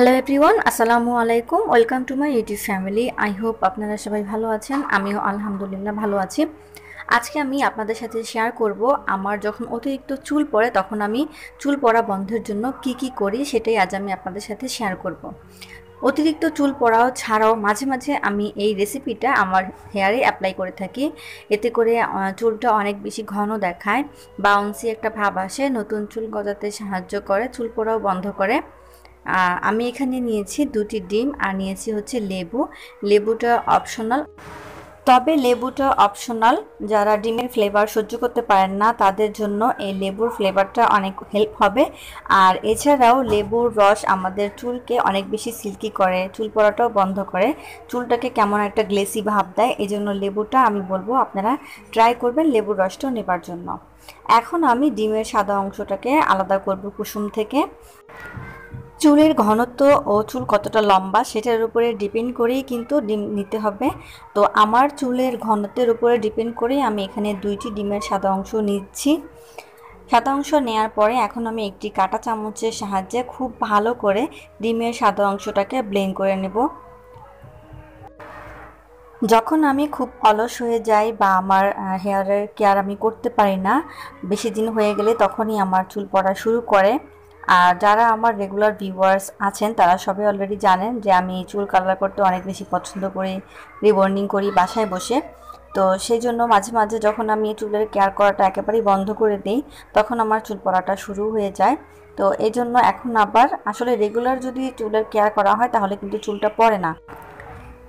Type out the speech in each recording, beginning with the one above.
Hello everyone আসসালামু আলাইকুম welcome to my YouTube family I hope আপনারা সবাই ভালো আছেন আমিও আলহামদুলিল্লাহ ভালো আছি আজকে আমি আপনাদের সাথে শেয়ার করব আমার যখন অতিরিক্ত চুল পড়ে তখন আমি চুল পড়া বন্ধের জন্য কি কি করি সেটাই আজ আমি আপনাদের সাথে শেয়ার করব। অতিরিক্ত চুল পড়াও ছাড়াও মাঝে মাঝে আমি এই রেসিপিটা আমার হেয়ারে অ্যাপ্লাই করে থাকি এতে করে চুলটা অনেক বেশি ঘন দেখায় বাউন্সি একটা ভাব আসে নতুন চুল গজাতে সাহায্য করে চুল পড়াও বন্ধ করে আমি এখানে নিয়েছি দুটি ডিম আর নিয়েছি হচ্ছে লেবু লেবুটা অপশনাল তবে লেবুটা অপশনাল যারা ডিমের ফ্লেভার সহ্য করতে পারেন না তাদের জন্য এই লেবুর ফ্লেভারটা অনেক হেল্প হবে আর এছাড়াও লেবুর রস আমাদের চুলকে অনেক বেশি সিল্কি করে চুল পড়াটাও বন্ধ করে চুলটাকে কেমন একটা গ্লেসি ভাব দেয় এই জন্য লেবুটা আমি বলবো আপনারা ট্রাই করবেন লেবুর রসটাও নেবার জন্য এখন আমি ডিমের সাদা অংশটাকে আলাদা করব কুসুম থেকে চুলের ঘনত্ব ও চুল কতটা লম্বা সেটার উপরে ডিপেন্ড করেই কিন্তু ডিম নিতে হবে তো আমার চুলের ঘনত্বের উপরে ডিপেন্ড করেই আমি এখানে দুইটি ডিমের সাদা অংশ নিচ্ছি সাদা অংশ নেওয়ার পরে এখন আমি একটি কাটা চামচের সাহায্যে খুব ভালো করে ডিমের সাদা অংশটাকে ব্লেন করে নেব যখন আমি খুব অলস হয়ে যাই বা আমার হেয়ারের কেয়ার আমি করতে পারি না বেশি দিন হয়ে গেলে তখনই আমার চুল পড়া শুরু করে আর যারা আমার রেগুলার ভিউয়ার্স আছেন তারা সবাই অলরেডি জানেন যে আমি চুল কালার করতে অনেক বেশি পছন্দ করি রিবন্ডিং করি বাসায় বসে তো সেই জন্য মাঝে মাঝে যখন আমি চুলের কেয়ার করাটা একেবারেই বন্ধ করে দিই তখন আমার চুল পড়াটা শুরু হয়ে যায় তো এই জন্য এখন আবার আসলে রেগুলার যদি চুলের কেয়ার করা হয় তাহলে কিন্তু চুলটা পড়ে না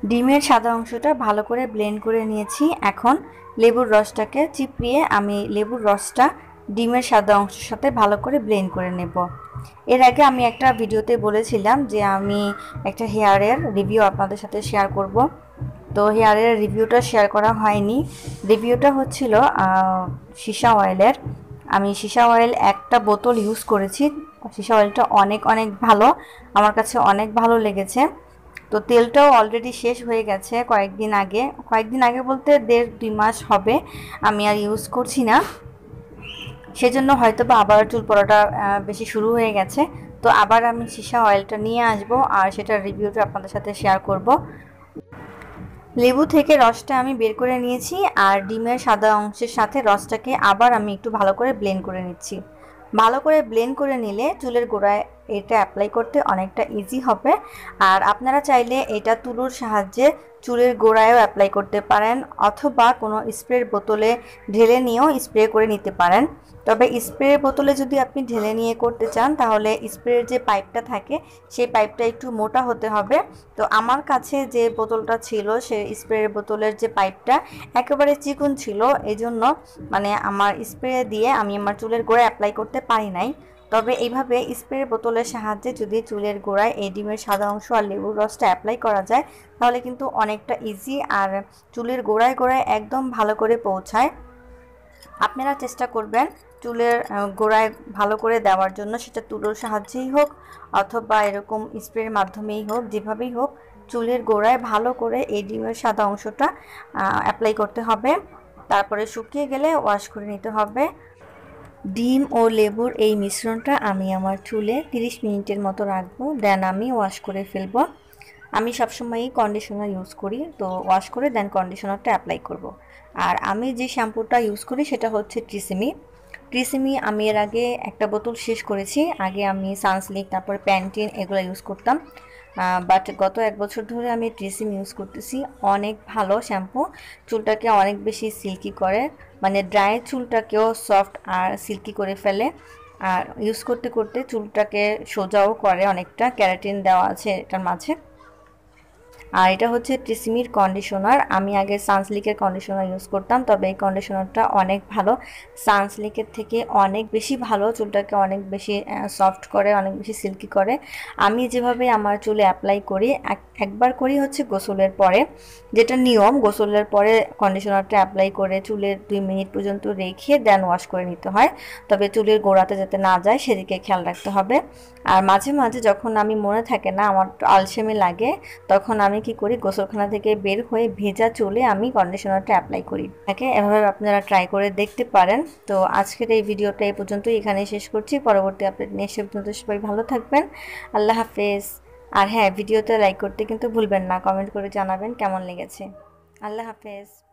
ডিমের সাদা অংশটা ভালো করে ব্লেন্ড করে নিয়েছি এখন লেবুর রসটাকে চিপিয়ে আমি লেবুর রসটা ডিমের সাদা অংশের সাথে ভালো করে ব্লেন্ড করে নেব এর আগে আমি একটা ভিডিওতে বলেছিলাম যে আমি একটা হেয়ারের রিভিউ আপনাদের সাথে শেয়ার করব তো হেয়ারের রিভিউটা শেয়ার করা হয়নি রিভিউটা হচ্ছিল সীসা অয়েলের আমি সীসা অয়েল একটা বোতল ইউজ করেছি সীসা অয়েলটা অনেক অনেক ভালো আমার কাছে অনেক ভালো লেগেছে তো তেলটাও অলরেডি শেষ হয়ে গেছে কয়েকদিন আগে কয়েকদিন আগে বলতে দেড় দুই মাস হবে আমি আর ইউজ করছি না সেজন্য হয়তো বা আবার চুল পড়াটা বেশি শুরু হয়ে গেছে তো আবার আমি সিসা অয়েলটা নিয়ে আসব আর সেটার রিভিউটা আপনাদের সাথে শেয়ার করব লেবু থেকে রসটা আমি বের করে নিয়েছি আর ডিমের সাদা অংশের সাথে রসটাকে আবার আমি একটু ভালো করে ব্লেন্ড করে নিচ্ছি ভালো করে ব্লেন্ড করে নিলে চুলের গোড়ায় এটা অ্যাপ্লাই করতে অনেকটা ইজি হবে আর আপনারা চাইলে এটা তুলোর সাহায্যে চুলের গোড়ায়ও অ্যাপ্লাই করতে পারেন অথবা কোনো স্প্রের বোতলে ঢেলে নিয়েও স্প্রে করে নিতে পারেন তবে স্প্রের বোতলে যদি আপনি ঢেলে নিয়ে করতে চান তাহলে স্প্রের যে পাইপটা থাকে সেই পাইপটা একটু মোটা হতে হবে তো আমার কাছে যে বোতলটা ছিল সে স্প্রের বোতলের যে পাইপটা একেবারে চিকুন ছিল এজন্য মানে আমার স্প্রে দিয়ে আমি আমার চুলের গোড়ায় অ্যাপ্লাই করতে পারি নাই তবে এইভাবে স্প্রে বোতলের সাহায্যে যদি চুলের গোড়ায় এই ডিমের সাদা অংশ আর লেবুর রসটা অ্যাপ্লাই করা যায় তাহলে কিন্তু অনেকটা ইজি আর চুলের গোড়ায় গোড়ায় একদম ভালো করে পৌঁছায় আপনারা চেষ্টা করবেন চুলের গোড়ায় ভালো করে দেওয়ার জন্য সেটা তুলোর সাহায্যেই হোক অথবা এরকম স্প্রের মাধ্যমেই হোক যেভাবেই হোক চুলের গোড়ায় ভালো করে এই ডিমের সাদা অংশটা অ্যাপ্লাই করতে হবে তারপরে শুকিয়ে গেলে ওয়াশ করে নিতে হবে ডিম ও লেবুর এই মিশ্রণটা আমি আমার চুলে 30 মিনিটের মতো রাখবো দেন আমি ওয়াশ করে ফেলব আমি সবসময়ই কন্ডিশনার ইউজ করি তো ওয়াশ করে দেন কন্ডিশনারটা অ্যাপ্লাই করব। আর আমি যে শ্যাম্পুটা ইউজ করি সেটা হচ্ছে ট্রিসিমি ক্রিসিমি আমি এর আগে একটা বোতল শেষ করেছি আগে আমি সানসিল্ক তারপর প্যান্টিন এগুলো ইউজ করতাম বাট গত এক বছর ধরে আমি ট্রিসিম ইউজ করতেছি অনেক ভালো শ্যাম্পু চুলটাকে অনেক বেশি সিল্কি করে মানে ড্রাই চুলটাকেও সফট আর সিল্কি করে ফেলে আর ইউজ করতে করতে চুলটাকে সোজাও করে অনেকটা ক্যারাটিন দেওয়া আছে এটার মাঝে আর এটা হচ্ছে ট্রিসিমির কন্ডিশনার আমি আগে সানসলিকের কন্ডিশনার ইউজ করতাম তবে এই কন্ডিশনারটা অনেক ভালো সানসলিকের থেকে অনেক বেশি ভালো চুলটাকে অনেক বেশি সফট করে অনেক বেশি সিল্কি করে আমি যেভাবে আমার চুলে অ্যাপ্লাই করি এক একবার করি হচ্ছে গোসলের পরে যেটা নিয়ম গোসলের পরে কন্ডিশনারটা অ্যাপ্লাই করে চুলের দুই মিনিট পর্যন্ত রেখে দেন ওয়াশ করে নিতে হয় তবে চুলের গোড়াতে যাতে না যায় সেদিকে খেয়াল রাখতে হবে আর মাঝে মাঝে যখন আমি মনে থাকে না আমার আলসেমি লাগে তখন আমি কি করি গোসলখানা থেকে বের হয়ে ভেজা চুলে আমি কন্ডিশনারটা অ্যাপ্লাই করি তাকে এভাবে আপনারা ট্রাই করে দেখতে পারেন তো আজকের এই ভিডিওটা এই পর্যন্তই এখানে শেষ করছি পরবর্তী আপডেট নিয়ে সে পর্যন্ত সবাই ভালো থাকবেন আল্লাহ হাফেজ আর হ্যাঁ ভিডিওতে লাইক করতে কিন্তু ভুলবেন না কমেন্ট করে জানাবেন কেমন লেগেছে আল্লাহ হাফেজ